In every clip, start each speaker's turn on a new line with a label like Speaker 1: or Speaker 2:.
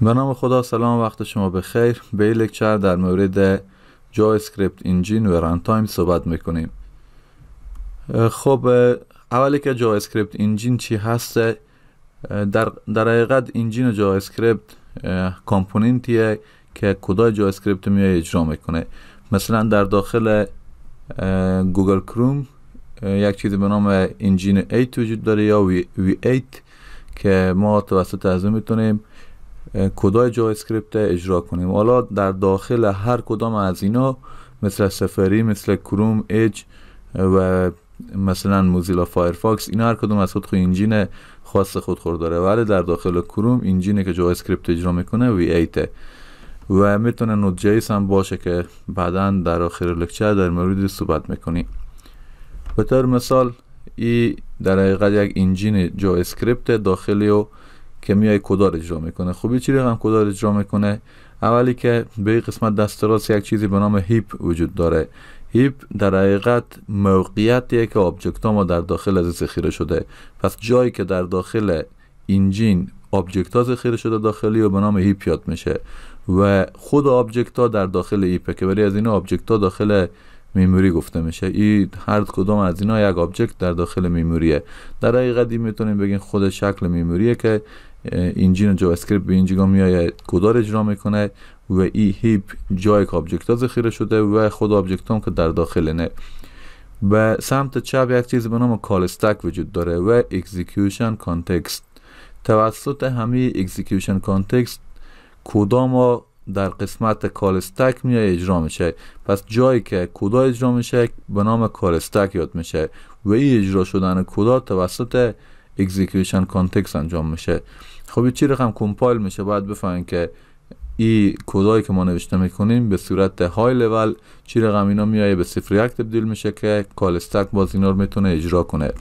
Speaker 1: به نام خدا سلام وقت شما به خیر به این لکچر در مورد جاوا اسکریپت انجین و ران تایم صحبت میکنیم خب اولی که جاوا اسکریپت انجین چی هست در, در حقیقت انجین جاوا اسکریپت کامپوننتیه که کدای جاوا اسکریپت میای اجرا میکنه مثلا در داخل گوگل کروم یک چیزی به نام انجین 8 وجود داره یا وی 8 که ما توسط از میتونیم کدای جاوا اسکریپت اجرا کنیم حالا در داخل هر کدام از اینا مثل سفری مثل کروم اج و مثلا موزیلا فایرفاکس اینا هر کدوم از خود خود انجین خاص خور داره ولی در داخل کروم انجینی که جاوا اسکریپت اجرا میکنه وی 8 و میتونه نود جیس هم باشه که بعدا در آخر لکچر در مورد صحبت میکنیم به طور مثال ای در حقیقت یک انجین جاوا اسکریپت داخلی و که میای کدار اجرا میکنه خب یه چی رقم کدار اجرا میکنه اولی که به قسمت دست راست یک چیزی به نام هیپ وجود داره هیپ در حقیقت موقعیتیه که آبجکت ها ما در داخل از ذخیره شده پس جایی که در داخل انجین آبجکت ها ذخیره شده داخلی و به نام هیپ یاد میشه و خود آبجکت ها در داخل هیپ که برای از این آبجکت ها داخل میموری گفته میشه این هر کدام از اینا یک آبجکت در داخل میموریه در حقیقت میتونیم بگیم خود شکل میموریه که اینجین و جاوا اسکریپت به اینجا میآید کدار اجرا میکنه و ای هیپ جای که آبجکت ها ذخیره شده و خود آبجکت هم که در داخل نه و سمت چپ یک چیز به نام کال استک وجود داره و اکزیکیوشن کانتکست توسط همه اکزیکیوشن کانتکست کدام در قسمت کال استک اجرا میشه پس جایی که کدا اجرا میشه به نام کال استک یاد میشه و ای اجرا شدن کدا توسط اکزیکیوشن کانتکس انجام میشه خب چی رقم کمپایل میشه باید بفهمین که ای کدایی که ما نوشته میکنیم به صورت های لول چی رقم اینا میایه به صفر یک تبدیل میشه که کال استک باز اینا رو میتونه اجرا کنه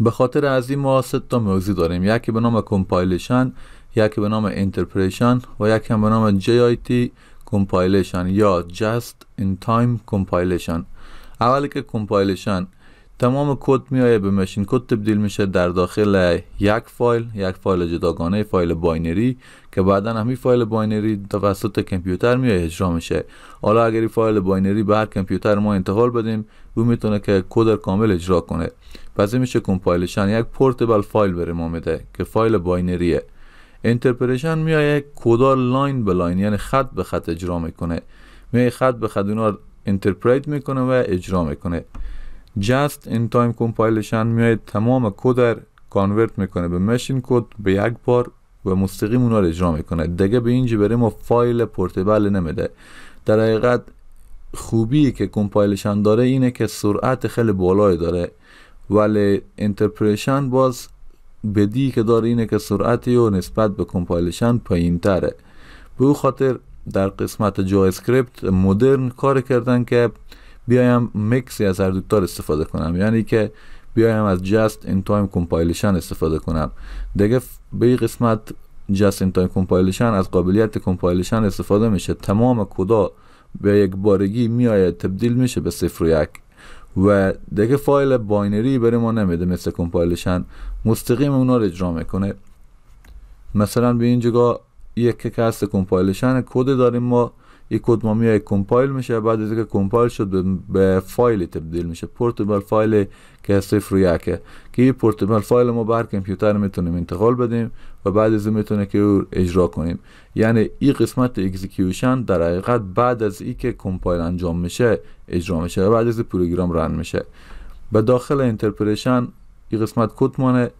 Speaker 1: به خاطر از این ما تا موضوع داریم یکی به نام کمپایلشن یکی به نام انترپریشن و یکی هم به نام تی کمپایلشن یا جست in Time کمپایلشن اولی که کمپایلشن تمام کد میایه به ماشین کد تبدیل میشه در داخل یک فایل یک فایل جداگانه فایل باینری که بعدا همین فایل باینری توسط کامپیوتر میای اجرا میشه حالا اگر فایل باینری به هر کامپیوتر ما انتقال بدیم او میتونه که کد کامل اجرا کنه پس میشه کمپایلشن یک پورتبل فایل بره ما میده که فایل باینریه اینترپریشن میای کدا لاین به لاین یعنی خط به خط اجرا میکنه میای خط به خط اونا میکنه و اجرا میکنه جست این تایم کمپایلشن میاد تمام کد رو کانورت میکنه به مشین کد به یک بار و مستقیم اونا رو اجرا میکنه دیگه به اینجا بره ما فایل پورتبل نمیده در حقیقت خوبی که کمپایلشن داره اینه که سرعت خیلی بالایی داره ولی انترپریشن باز بدی که داره اینه که سرعتی و نسبت به کمپایلشن پایین تره به او خاطر در قسمت جاوا اسکریپت مدرن کار کردن که بیایم مکسی از هر استفاده کنم یعنی که بیایم از جست این تایم کمپایلشن استفاده کنم دیگه به این قسمت جست این تایم کمپایلشن از قابلیت کمپایلشن استفاده میشه تمام کدا به یک بارگی میآید تبدیل میشه به صفر و یک و دیگه فایل باینری برای ما نمیده مثل کمپایلشن مستقیم اونا رو اجرا میکنه مثلا به این جگاه یک که هست کمپایلشن کد داریم ما این کد ما میای کمپایل میشه بعد از اینکه کمپایل شد به فایل تبدیل میشه پورتبل فایل که صفر و یکه که این پورتبل فایل ما بر کامپیوتر میتونیم انتقال بدیم و بعد از این میتونه که او اجرا کنیم یعنی این قسمت اکزیکیوشن در حقیقت بعد از اینکه کمپایل انجام میشه اجرا میشه و بعد از پروگرام رن میشه به داخل اینترپریشن این قسمت کد مانه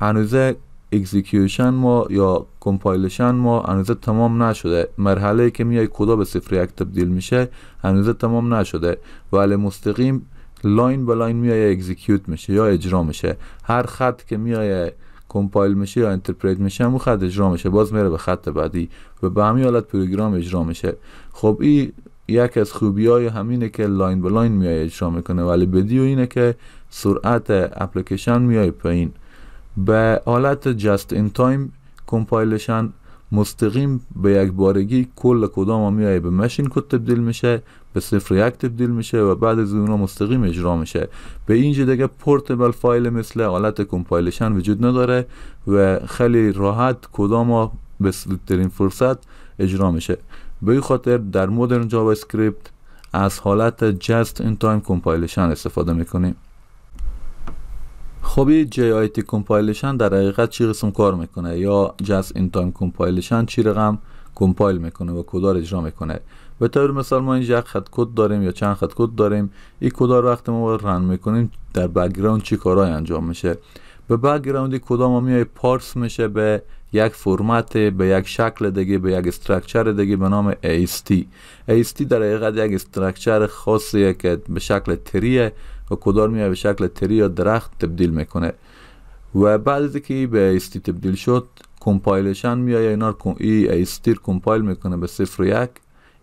Speaker 1: هنوزه اکزیکیوشن ما یا کمپایلشن ما هنوز تمام نشده مرحله که میای کدا به صفر یک تبدیل میشه هنوز تمام نشده ولی مستقیم لاین به لاین میای اکزیکیوت میشه یا اجرا میشه هر خط که میای کمپایل میشه یا انترپریت میشه اون خط اجرا میشه باز میره به خط بعدی و به همین حالت پروگرام اجرا میشه خب این یک از خوبی های همینه که لاین به لاین میای اجرا میکنه ولی بدیو اینه که سرعت اپلیکیشن میای پایین به حالت جست این تایم کمپایلشن مستقیم به یک بارگی کل کدام میای به ماشین کد تبدیل میشه به صفر یک تبدیل میشه و بعد از اونها مستقیم اجرا میشه به اینجا دیگه پورتبل فایل مثل حالت کمپایلشن وجود نداره و خیلی راحت کدام به ترین فرصت اجرا میشه به این خاطر در مدرن جاوا اسکریپت از حالت جست این تایم کمپایلشن استفاده میکنیم خب آی تی کمپایلشن در حقیقت چی قسم کار میکنه یا جس این تایم کمپایلشن چی رقم کمپایل میکنه و کدا اجرا میکنه به طور مثال ما اینجا یک خط کد داریم یا چند خط کد داریم این کدا رو وقتی ما رن میکنیم در بکگراند چی کارای انجام میشه به بکگراند کدا ما میای پارس میشه به یک فرمت به یک شکل دیگه به یک استرکچر دیگه به نام AST AST در حقیقت یک استرکچر خاصیه که به شکل تریه و کدار میاد به شکل تری یا درخت تبدیل میکنه و بعد از که به استی تبدیل شد کمپایلشن میاد اینا ای رو کمپایل میکنه به صفر یک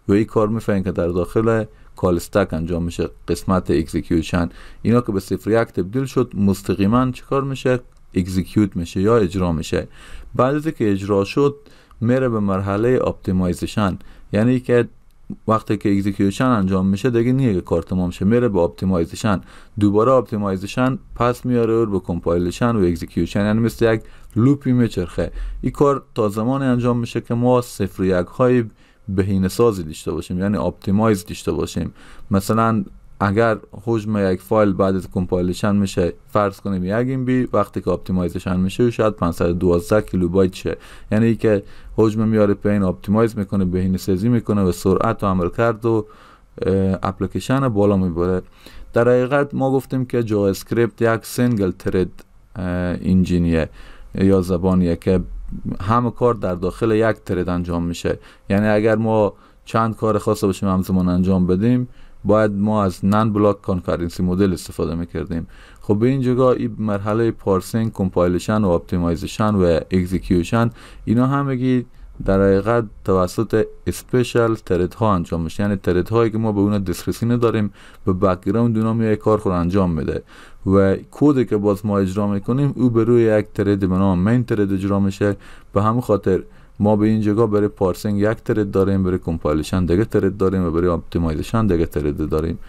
Speaker 1: و این کار میفهمه که در داخل کال استک انجام میشه قسمت اکزیکیوشن اینا که به صفر یک تبدیل شد مستقیما چیکار میشه اکزیکیوت میشه یا اجرا میشه بعد از که اجرا شد میره به مرحله اپتیمایزشن یعنی که وقتی که اگزیکیوشن انجام میشه دیگه نیه کار تمام شه میره به اپتیمایزشن دوباره اپتیمایزیشن پس میاره به کمپایلشن و اگزیکیوشن یعنی مثل یک لوپی میچرخه این کار تا زمانی انجام میشه که ما صفر یک های بهینه سازی داشته باشیم یعنی اپتیمایز داشته باشیم مثلا اگر حجم یک فایل بعد از کمپایلشن میشه فرض کنیم یک این بی وقتی که اپتیمایزشن میشه شاید 512 کیلوبایت شه یعنی که حجم میاره پین اپتیمایز میکنه بهینه سازی میکنه و سرعت و عمل کرد و اپلیکیشن بالا میبره در حقیقت ما گفتیم که جاوا اسکریپت یک سینگل ترد انجینیه یا زبانیه که همه کار در داخل یک ترد انجام میشه یعنی اگر ما چند کار خاص باشیم همزمان انجام بدیم باید ما از نن بلاک کانفرنسی مدل استفاده میکردیم خب به این جگاه این مرحله پارسینگ کمپایلشن و اپتیمایزشن و اگزیکیوشن اینا همگی در حقیقت توسط اسپیشال ترد ها انجام میشه یعنی ترد هایی که ما به اون دسترسی نداریم به بکگراند اونا میای کار خود انجام میده و کودی که باز ما اجرا میکنیم او به روی یک ترد به نام مین ترد اجرا میشه به همین خاطر ما به اینجا برای پارسینگ یک ترد داریم برای کمپایلشن دیگه ترد داریم و برای اپتیمایزشن دیگه ترد داریم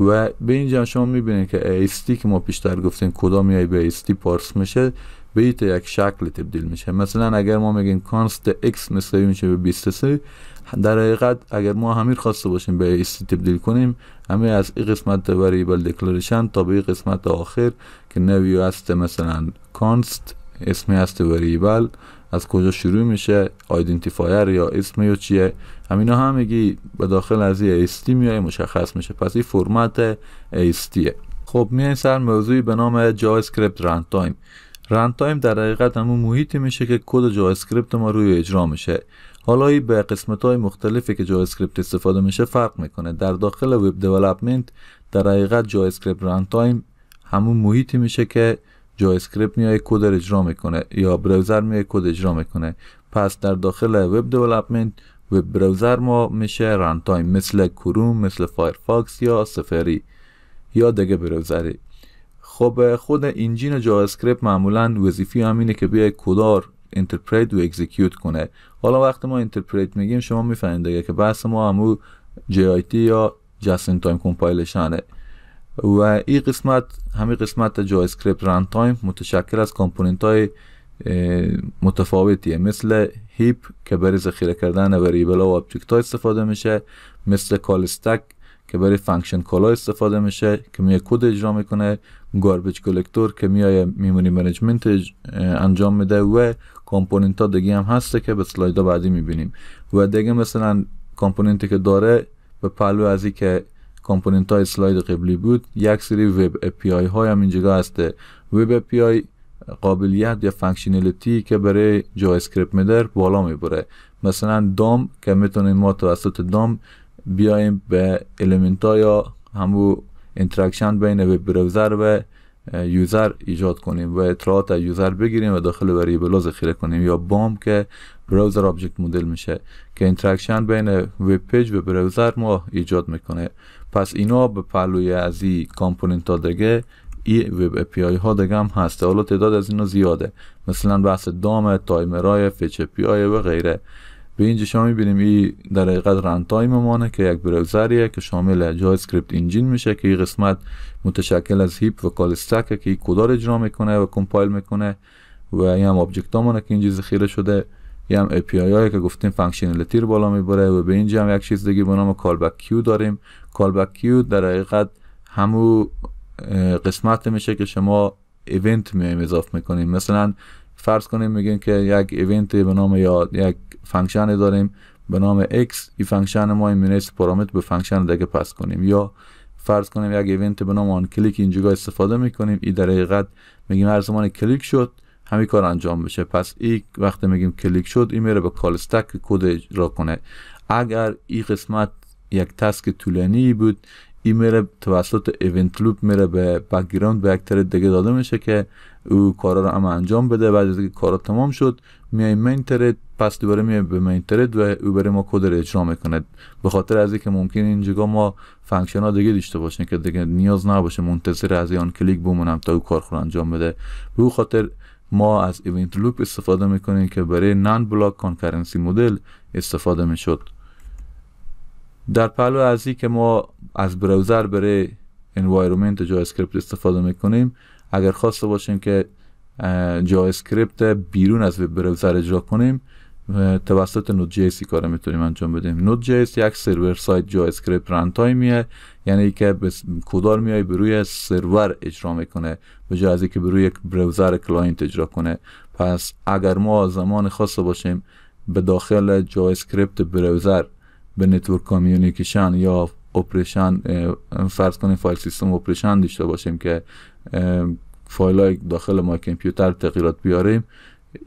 Speaker 1: و به اینجا شما میبینید که AST که ما پیشتر گفتیم کدام یای به AST پارس میشه به یک شکل تبدیل میشه مثلا اگر ما میگیم کانست x مساوی میشه به 23 در حقیقت اگر ما همین خواسته باشیم به AST تبدیل کنیم همه از این قسمت وریبل دکلریشن تا به قسمت آخر که نویو هست مثلا کانست اسمی هست وریبل از کجا شروع میشه آیدنتیفایر یا اسم یا چیه همینا همگی به داخل از یه استی میای مشخص میشه پس این فرمت استیه خب میایم سر موضوعی به نام جاوا اسکریپت ران تایم ران تایم در حقیقت همون محیطی میشه که کد جاوا اسکریپت ما روی اجرا میشه حالا این به قسمت های مختلفی که جاوا اسکریپت استفاده میشه فرق میکنه در داخل وب دیولپمنت در حقیقت جاوا اسکریپت ران تایم همون محیطی میشه که جاوا اسکریپت میای کد اجرا میکنه یا براوزر میای کد اجرا میکنه پس در داخل وب دیولپمنت وب براوزر ما میشه ران تایم مثل کروم مثل فایرفاکس یا سفری یا دیگه براوزری خب خود انجین جاوا اسکریپت معمولا وظیفه همینه که بیای کدار اینترپریت و اکزیکیوت کنه حالا وقتی ما اینترپریت میگیم شما میفهمید که بحث ما همو JIT یا جاستین تایم کمپایلشنه و این قسمت همین قسمت جاوا اسکریپت ران تایم متشکل از کامپوننت های متفاوتیه مثل هیپ که برای ذخیره کردن وریبل و ابجکت ها استفاده میشه مثل کال استک که برای فانکشن کال استفاده میشه که میه کد اجرا میکنه گاربیج کلکتور که میای میمونی منیجمنت انجام میده و کامپوننت ها دیگه هم هست که به سلاید بعدی میبینیم و دیگه مثلا کامپوننتی که داره به پلو از که کامپوننت های اسلاید قبلی بود یک سری وب آی های هم اینجا هسته وب آی قابلیت یا فانکشنالیتی که برای جاوا اسکریپت میدر بالا میبره مثلا دام که میتونیم ما توسط دام بیایم به المنت یا همو اینتراکشن بین وب براوزر و یوزر ایجاد کنیم و اطلاعات از یوزر بگیریم و داخل وریبل بلاز ذخیره کنیم یا بام که براوزر آبجکت مدل میشه که اینتراکشن بین وب پیج و براوزر ما ایجاد میکنه پس اینا به پلوی از این کامپوننت ها دیگه ای وب آی ها دیگه هم هسته حالا تعداد از اینا زیاده مثلا بحث دام تایمرای فچ آی و غیره به اینجا شما میبینیم این در حقیقت رن تایم مانه که یک براوزریه که شامل جای اسکریپت انجین میشه که این قسمت متشکل از هیپ و کال استکه که این کدا اجرا میکنه و کمپایل میکنه و این هم آبجکت ها مانه که اینجا ذخیره شده این هم API هایی که گفتیم فانکشنالیتی رو بالا میبره و به اینجا هم یک چیز دیگه به نام بک کیو داریم کال بک کیو در حقیقت همو قسمت میشه که شما ایونت میایم اضافه میکنیم مثلا فرض کنیم میگیم که یک ایونت به نام یا یک فانکشن داریم به نام x این فانکشن ما این پارامتر به فانکشن دیگه پس کنیم یا فرض کنیم یک ایونت به نام آن کلیک اینجا استفاده میکنیم این در حقیقت میگیم هر زمان کلیک شد همین کار انجام بشه پس این وقتی میگیم کلیک شد این میره به کال استک کد اجرا کنه اگر این قسمت یک تسک طولانی بود این میره توسط ایونت لوپ میره به بکگراند به اکتر دیگه داده میشه که او کارا رو هم انجام بده بعد از اینکه کارا تمام شد میای مین پس دوباره میای به مین ترد و او برای ما کد رو اجرا میکنه به خاطر از اینکه ممکن اینجا ما فانکشن ها دیگه داشته باشه که دیگه نیاز نباشه منتظر از آن کلیک بمونم تا او کار خود انجام بده به او خاطر ما از ایونت لوپ استفاده میکنیم که برای نان بلاک کانکرنسی مدل استفاده میشد در پلو ازی که ما از براوزر برای انوایرومنت جاوا اسکریپت استفاده میکنیم اگر خواسته باشیم که جاوا اسکریپت بیرون از وب براوزر اجرا کنیم توسط نود جی اسی کار میتونیم انجام بدیم نود جی یک سرور سایت جاوا اسکریپت ران تایمیه یعنی که کدار میای به روی سرور اجرا میکنه به جای از اینکه به روی یک براوزر کلاینت اجرا کنه پس اگر ما زمان خاص باشیم به داخل جاوا اسکریپت براوزر به نتورک کامیونیکیشن یا اپریشن فرض کنیم فایل سیستم اپریشن داشته باشیم که فایل های داخل ما کمپیوتر تغییرات بیاریم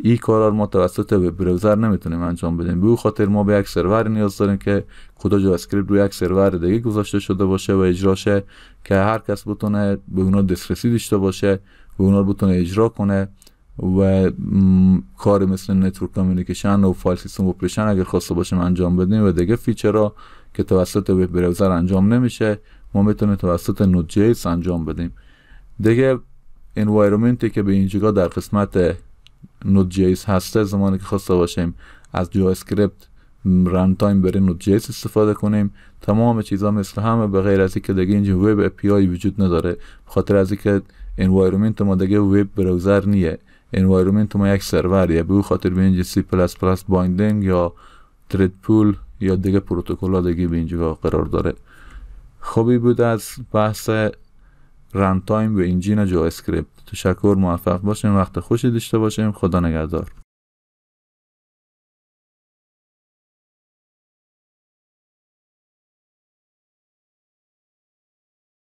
Speaker 1: این کارا ما توسط به بروزر نمیتونیم انجام بدیم به خاطر ما به یک سرور نیاز داریم که خدا جاوا اسکریپت روی یک سرور دیگه گذاشته شده باشه و اجراشه که هر کس بتونه به اونا دسترسی داشته باشه و اونا بتونه اجرا کنه و کار مثل نتورک کامیونیکیشن و فایل سیستم اپریشن اگر خواسته باشیم انجام بدیم و دیگه ها که توسط وب براوزر انجام نمیشه ما میتونیم توسط نود جیس انجام بدیم دیگه انوایرومنتی که به اینجا در قسمت نود جیس هسته زمانی که خواسته باشیم از جا اسکریپت ران تایم برای نود جیس استفاده کنیم تمام چیزا مثل همه به غیر از اینکه دیگه اینجا وب اپی آی وجود نداره بخاطر از اینکه انوایرمنت ما دیگه وب براوزر نیه انوایرومنت ما یک یا به او خاطر به سی پلس پلس بایندینگ یا ترید پول یا دیگه پروتکل ها دیگه به اینجا قرار داره خوبی بود از بحث رن تایم و انجین جا اسکریپت تشکر موفق باشیم وقت خوشی داشته باشیم خدا نگهدار